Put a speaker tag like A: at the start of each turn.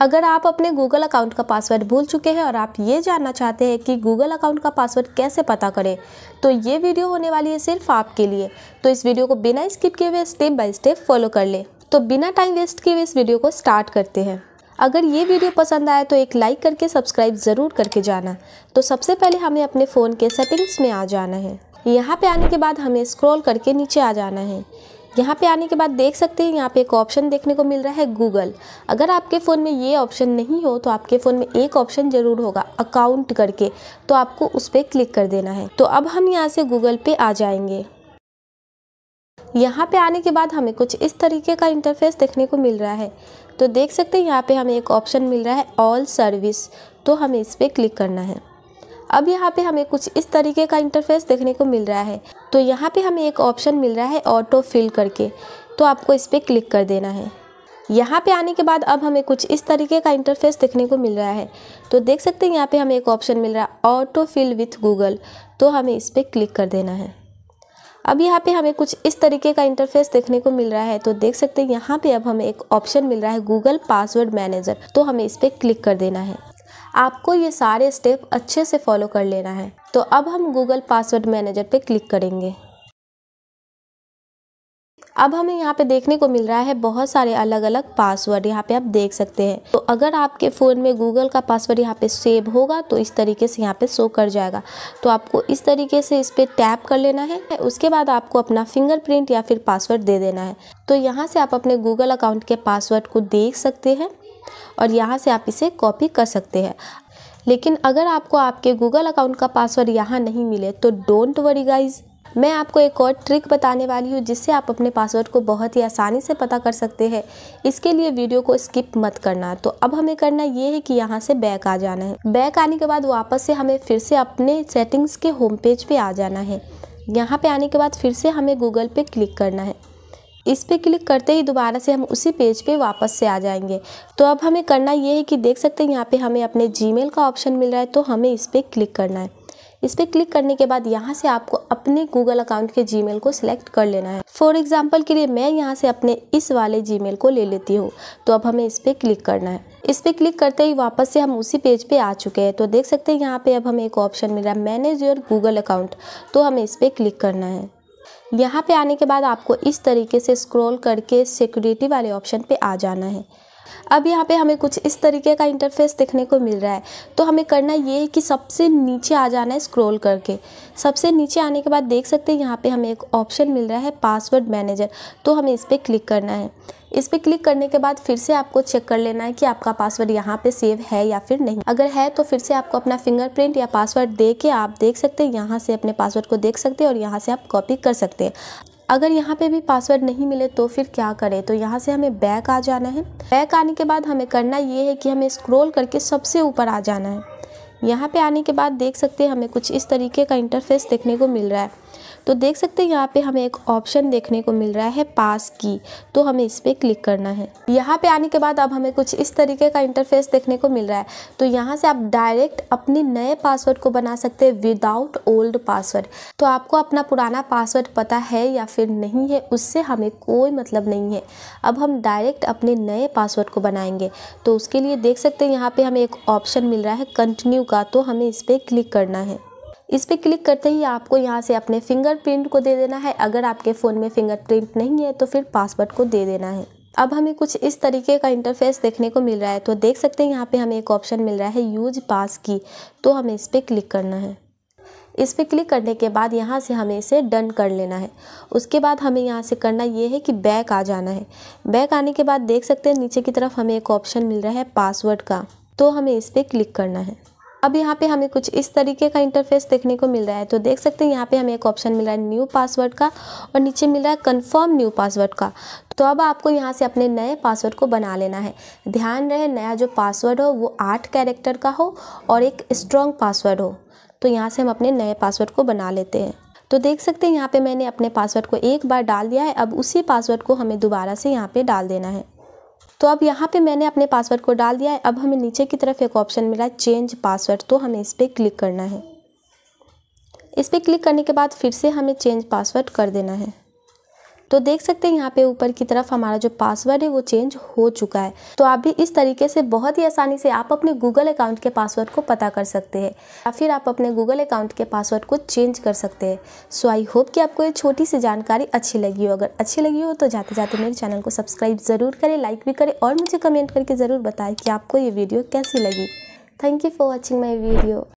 A: अगर आप अपने गूगल अकाउंट का पासवर्ड भूल चुके हैं और आप ये जानना चाहते हैं कि गूगल अकाउंट का पासवर्ड कैसे पता करें तो ये वीडियो होने वाली है सिर्फ आपके लिए तो इस वीडियो को बिना स्किप किए हुए स्टेप बाय स्टेप फॉलो कर लें तो बिना टाइम वेस्ट किए हुए इस वीडियो को स्टार्ट करते हैं अगर ये वीडियो पसंद आए तो एक लाइक करके सब्सक्राइब ज़रूर करके जाना तो सबसे पहले हमें अपने फ़ोन के सेटिंग्स में आ जाना है यहाँ पे आने के बाद हमें स्क्रॉल करके नीचे आ जाना है यहाँ पे आने के बाद देख सकते हैं यहाँ पे एक ऑप्शन देखने को मिल रहा है गूगल अगर आपके फ़ोन में ये ऑप्शन नहीं हो तो आपके फ़ोन में एक ऑप्शन ज़रूर होगा अकाउंट करके तो आपको उस पर क्लिक कर देना है तो अब हम यहाँ से गूगल पे आ जाएंगे यहाँ पे आने के बाद हमें कुछ इस तरीके का इंटरफेस देखने को मिल रहा है तो देख सकते हैं यहाँ पे हमें एक ऑप्शन मिल रहा है ऑल सर्विस तो हमें इस पर क्लिक करना है अब यहाँ पे हमें कुछ इस तरीके का इंटरफेस देखने को मिल रहा है तो यहाँ पे हमें एक ऑप्शन मिल रहा है ऑटो फिल करके तो आपको इस पर क्लिक कर देना है यहाँ पे आने के बाद अब हमें कुछ इस तरीके का इंटरफेस देखने को मिल रहा है तो देख सकते हैं यहाँ पे हमें एक ऑप्शन मिल रहा है ऑटो फिल विथ गूगल तो हमें इस पर क्लिक कर देना है अब यहाँ पे हमें कुछ इस तरीके का इंटरफेस देखने को मिल रहा है तो देख सकते हैं यहाँ पे अब हमें एक ऑप्शन मिल रहा है गूगल पासवर्ड मैनेजर तो हमें इस पर क्लिक कर देना है आपको ये सारे स्टेप अच्छे से फॉलो कर लेना है तो अब हम गूगल पासवर्ड मैनेजर पे क्लिक करेंगे अब हमें यहाँ पे देखने को मिल रहा है बहुत सारे अलग अलग पासवर्ड यहाँ पे आप देख सकते हैं तो अगर आपके फ़ोन में गूगल का पासवर्ड यहाँ पे सेव होगा तो इस तरीके से यहाँ पे शो कर जाएगा तो आपको इस तरीके से इस पर टैप कर लेना है उसके बाद आपको अपना फिंगरप्रिंट या फिर पासवर्ड दे देना है तो यहाँ से आप अपने गूगल अकाउंट के पासवर्ड को देख सकते हैं और यहाँ से आप इसे कॉपी कर सकते हैं लेकिन अगर आपको आपके गूगल अकाउंट का पासवर्ड यहाँ नहीं मिले तो डोंट वरी गाइज मैं आपको एक और ट्रिक बताने वाली हूँ जिससे आप अपने पासवर्ड को बहुत ही आसानी से पता कर सकते हैं इसके लिए वीडियो को स्किप मत करना तो अब हमें करना ये है कि यहाँ से बैक आ जाना है बैक आने के बाद वापस से हमें फिर से अपने सेटिंग्स के होम पेज पे आ जाना है यहाँ पे आने के बाद फिर से हमें गूगल पे क्लिक करना है इस पर क्लिक करते ही दोबारा से हम उसी पेज पे वापस से आ जाएंगे तो अब हमें करना ये है कि देख सकते हैं यहाँ पे हमें अपने जीमेल का ऑप्शन मिल रहा है तो हमें इस पर क्लिक करना है इस पर क्लिक करने के बाद यहाँ से आपको अपने गूगल अकाउंट के जी को सिलेक्ट कर लेना है फॉर एग्जाम्पल के लिए मैं यहाँ से अपने इस वाले जी को ले लेती हूँ तो अब हमें इस पर क्लिक करना है इस पर क्लिक करते ही वापस से हम उसी पेज पे आ चुके हैं तो देख सकते हैं यहाँ पे अब हमें एक ऑप्शन मिल रहा है मैनेज योर गूगल अकाउंट तो हमें इस पर क्लिक करना है यहाँ पे आने के बाद आपको इस तरीके से स्क्रॉल करके सिक्योरिटी वाले ऑप्शन पे आ जाना है अब यहाँ पे हमें कुछ इस तरीके का इंटरफेस देखने को मिल रहा है तो हमें करना ये है कि सबसे नीचे आ जाना है स्क्रॉल करके सबसे नीचे आने के बाद देख सकते हैं यहाँ पे हमें एक ऑप्शन मिल रहा है पासवर्ड मैनेजर तो हमें इस पर क्लिक करना है इस पर क्लिक करने के बाद फिर से आपको चेक कर लेना है कि आपका पासवर्ड यहाँ पे सेव है या फिर नहीं अगर है तो फिर से आपको अपना फिंगरप्रिंट या पासवर्ड दे के आप देख सकते हैं यहाँ से अपने पासवर्ड को देख सकते हैं और यहाँ से आप कॉपी कर सकते हैं अगर यहाँ पे भी पासवर्ड नहीं मिले तो फिर क्या करें तो यहाँ से हमें बैक आ जाना है बैक आने के बाद हमें करना ये है कि हमें स्क्रॉल करके सबसे ऊपर आ जाना है यहाँ पे आने के बाद देख सकते हैं हमें कुछ इस तरीके का इंटरफेस देखने को मिल रहा है तो देख सकते हैं यहाँ पे हमें एक ऑप्शन देखने को मिल रहा है पास की तो हमें इस पर क्लिक करना है यहाँ पे आने के बाद अब हमें कुछ इस तरीके का इंटरफेस देखने को मिल रहा है तो यहाँ से आप डायरेक्ट अपने नए पासवर्ड को बना सकते हैं विदाउट ओल्ड पासवर्ड तो आपको अपना पुराना पासवर्ड पता है या फिर नहीं है उससे हमें कोई मतलब नहीं है अब हम डायरेक्ट अपने नए पासवर्ड को बनाएंगे तो उसके लिए देख सकते हैं यहाँ पर हमें एक ऑप्शन मिल रहा है कंटिन्यू का तो हमें इस पर क्लिक करना है इस पर क्लिक करते ही आपको यहाँ से अपने फिंगरप्रिंट को दे देना है अगर आपके फ़ोन में फिंगरप्रिंट नहीं है तो फिर पासवर्ड को दे देना है अब हमें कुछ इस तरीके का इंटरफेस देखने को मिल रहा है तो देख सकते हैं यहाँ पे हमें एक ऑप्शन मिल रहा है यूज पास की तो हमें इस पर क्लिक करना है इस पर क्लिक करने के बाद यहाँ से हमें इसे डन कर लेना है उसके बाद हमें यहाँ से करना ये है कि बैक आ जाना है बैक आने के बाद देख सकते हैं नीचे की तरफ हमें एक ऑप्शन मिल रहा है पासवर्ड का तो हमें इस पर क्लिक करना है अब यहाँ पे हमें कुछ इस तरीके का इंटरफेस देखने को मिल रहा है तो देख सकते हैं यहाँ पे हमें एक ऑप्शन मिल रहा है न्यू पासवर्ड का और नीचे मिल रहा है कन्फर्म न्यू पासवर्ड का तो अब आपको यहाँ से अपने नए पासवर्ड को बना लेना है ध्यान रहे नया जो पासवर्ड हो वो आठ कैरेक्टर का हो और एक स्ट्रॉन्ग पासवर्ड हो तो यहाँ से हम अपने नए पासवर्ड को बना लेते हैं तो देख सकते हैं यहाँ पे मैंने अपने पासवर्ड को एक बार डाल दिया है अब उसी पासवर्ड को हमें दोबारा से यहाँ पे डाल देना है तो अब यहाँ पे मैंने अपने पासवर्ड को डाल दिया है अब हमें नीचे की तरफ एक ऑप्शन मिला है चेंज पासवर्ड तो हमें इस पर क्लिक करना है इस पर क्लिक करने के बाद फिर से हमें चेंज पासवर्ड कर देना है तो देख सकते हैं यहाँ पे ऊपर की तरफ हमारा जो पासवर्ड है वो चेंज हो चुका है तो आप भी इस तरीके से बहुत ही आसानी से आप अपने गूगल अकाउंट के पासवर्ड को पता कर सकते हैं या फिर आप अपने गूगल अकाउंट के पासवर्ड को चेंज कर सकते हैं सो आई होप कि आपको ये छोटी सी जानकारी अच्छी लगी हो अगर अच्छी लगी हो तो जाते जाते मेरे चैनल को सब्सक्राइब ज़रूर करें लाइक भी करें और मुझे कमेंट करके ज़रूर बताएं कि आपको ये वीडियो कैसी लगी thank you for watching my video